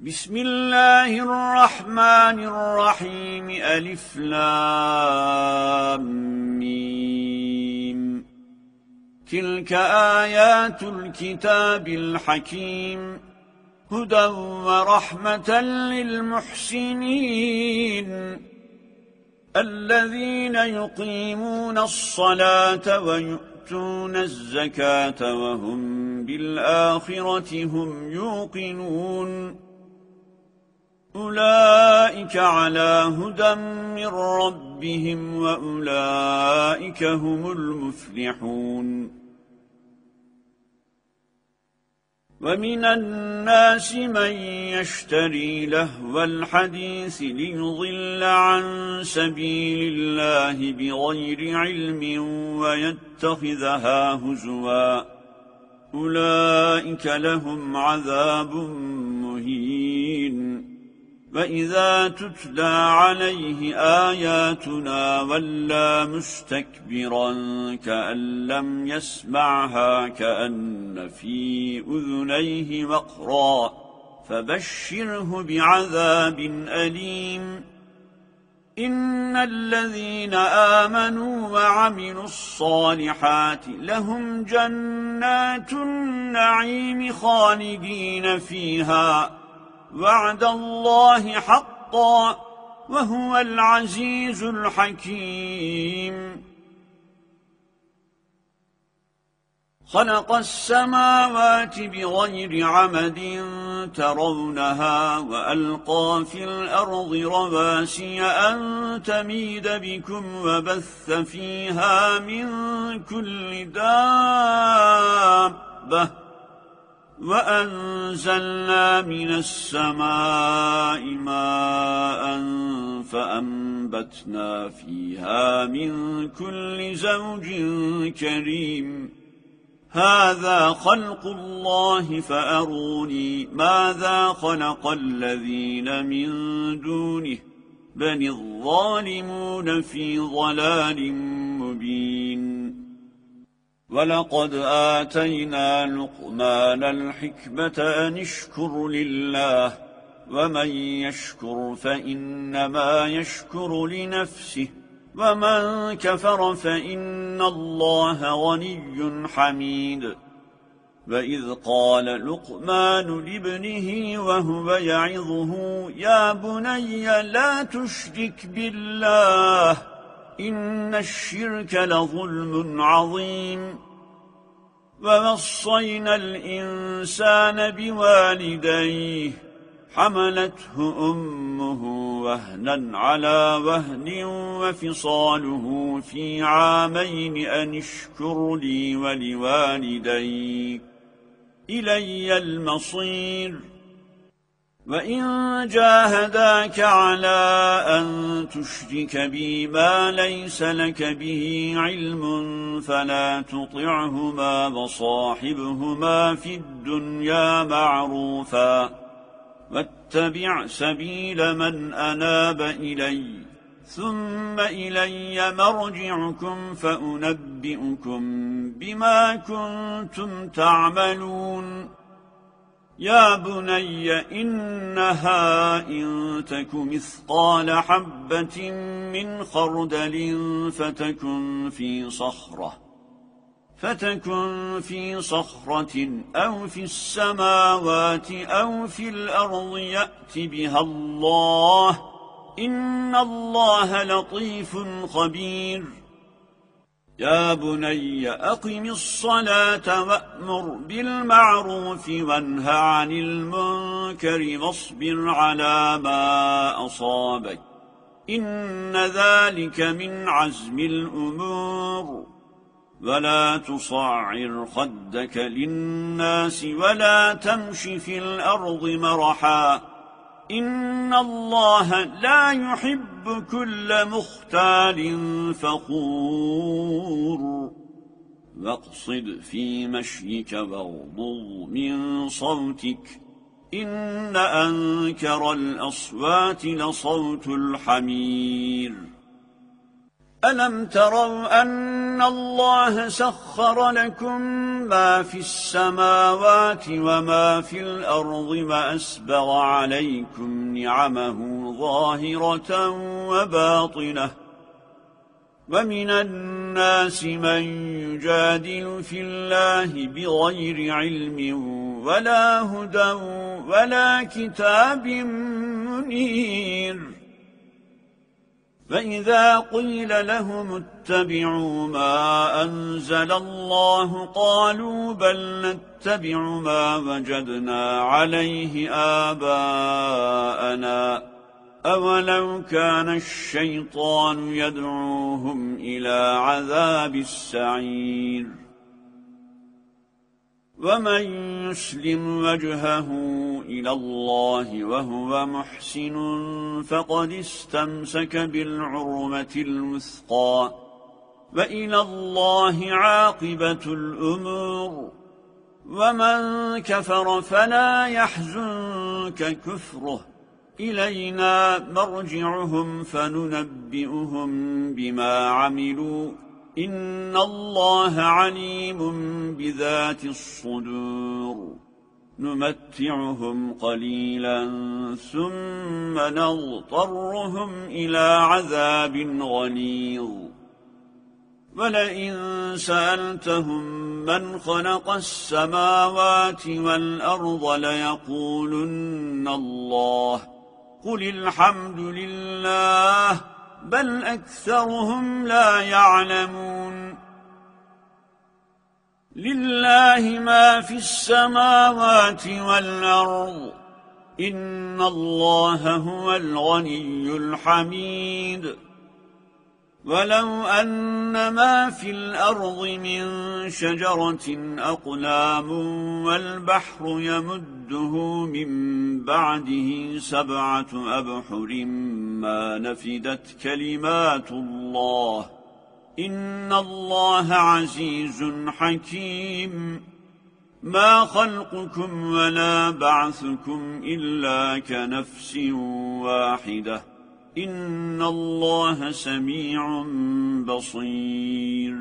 بسم الله الرحمن الرحيم ألف لام ميم تلك آيات الكتاب الحكيم هدى ورحمة للمحسنين الذين يقيمون الصلاة ويؤتون الزكاة وهم بالآخرة هم يوقنون أولئك على هدى من ربهم وأولئك هم المفلحون ومن الناس من يشتري لهو الحديث ليضل عن سبيل الله بغير علم ويتخذها هزوا أولئك لهم عذاب مهين وَإِذَا تُتْلَى عَلَيْهِ آيَاتُنَا وَلَّى مُسْتَكْبِرًا كَأَن لَّمْ يَسْمَعْهَا كَأَنَّ فِي أُذُنَيْهِ وَقْرًا فَبَشِّرْهُ بِعَذَابٍ أَلِيمٍ إِنَّ الَّذِينَ آمَنُوا وَعَمِلُوا الصَّالِحَاتِ لَهُمْ جَنَّاتُ النَّعِيمِ خَالِدِينَ فِيهَا وعد الله حقا وهو العزيز الحكيم خلق السماوات بغير عمد ترونها وألقى في الأرض رواسي أن تميد بكم وبث فيها من كل دابة وأنزلنا من السماء ماء فأنبتنا فيها من كل زوج كريم هذا خلق الله فأروني ماذا خلق الذين من دونه بل الظالمون في ضلال مبين ولقد آتينا لقمان الحكمة أن اشكر لله ومن يشكر فإنما يشكر لنفسه ومن كفر فإن الله غني حميد وإذ قال لقمان لابنه وهو يعظه يا بني لا تشرك بالله إن الشرك لظلم عظيم ووصينا الإنسان بوالديه حملته أمه وهنا على وهن وفصاله في عامين أن اشكر لي ولوالديك إلي المصير وَإِن جَاهَدَاكَ عَلَى أَن تُشْرِكَ بِي مَا لَيْسَ لَكَ بِهِ عِلْمٌ فَلَا تُطِعْهُمَا وَصَاحِبْهُمَا فِي الدُّنْيَا مَعْرُوفًا وَاتَّبِعْ سَبِيلَ مَنْ أَنَابَ إِلَيَّ ثُمَّ إِلَيَّ مَرْجِعُكُمْ فَأُنَبِّئُكُم بِمَا كُنتُمْ تَعْمَلُونَ يا بني إنها إن تك مثقال حبة من خردل فتكن في صخرة فتكن في صخرة أو في السماوات أو في الأرض يأت بها الله إن الله لطيف خبير يا بني أقم الصلاة وأمر بالمعروف وانه عن المنكر واصبر على ما أصابك إن ذلك من عزم الأمور ولا تصعر خدك للناس ولا تمشي في الأرض مرحاً إن الله لا يحب كل مختال فقور واقصد في مشيك واغضر من صوتك إن أنكر الأصوات لصوت الحمير ألم تروا أن أن الله سخر لكم ما في السماوات وما في الأرض وأسبغ عليكم نعمه ظاهرة وباطنة ومن الناس من يجادل في الله بغير علم ولا هدى ولا كتاب منير فإذا قيل لهم اتبعوا ما أنزل الله قالوا بل نتبع ما وجدنا عليه آباءنا أولو كان الشيطان يدعوهم إلى عذاب السعير ومن يسلم وجهه إلى الله وهو محسن فقد استمسك بالعرمة الوثقى وإلى الله عاقبة الأمور ومن كفر فلا يحزنك كفره إلينا مرجعهم فننبئهم بما عملوا إن الله عليم بذات الصدور نمتعهم قليلا ثم نضطرهم إلى عذاب غليظ ولئن سألتهم من خلق السماوات والأرض ليقولن الله قل الحمد لله بل أكثرهم لا يعلمون لله ما في السماوات والأرض إن الله هو الغني الحميد ولو أن ما في الأرض من شجرة أقلام والبحر يمده من بعده سبعة أبحر ما نفدت كلمات الله إن الله عزيز حكيم ما خلقكم ولا بعثكم إلا كنفس واحدة إن الله سميع بصير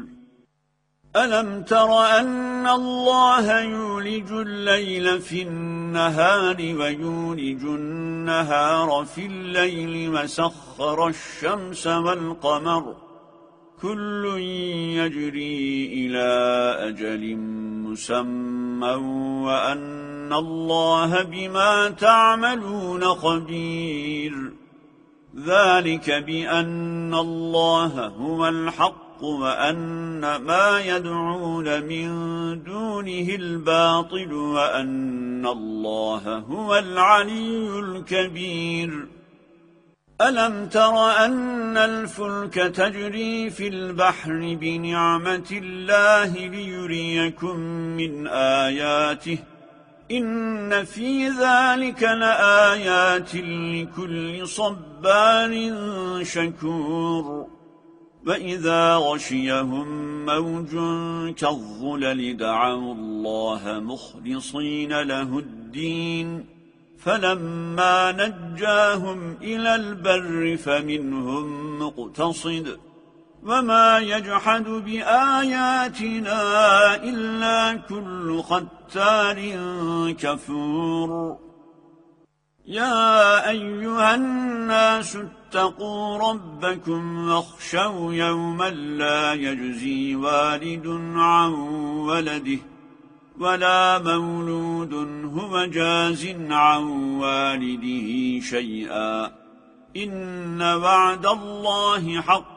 ألم تر أن الله يولج الليل في النهار ويولج النهار في الليل وسخر الشمس والقمر كل يجري إلى أجل مسمى وأن الله بما تعملون خبير ذلك بأن الله هو الحق وأن ما يدعون من دونه الباطل وأن الله هو العلي الكبير ألم تر أن الفلك تجري في البحر بنعمة الله ليريكم من آياته إن في ذلك لآيات لكل صبار شكور وإذا غشيهم موج كالظلل دعوا الله مخلصين له الدين فلما نجاهم إلى البر فمنهم مقتصد وما يجحد بآياتنا إلا كل ختار كفور يا أيها الناس اتقوا ربكم واخشوا يوما لا يجزي والد عن ولده ولا مولود هو جاز عن والده شيئا إن وعد الله حق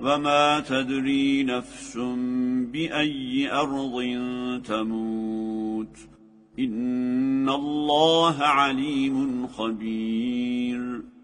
وما تدري نفس بأي أرض تموت إن الله عليم خبير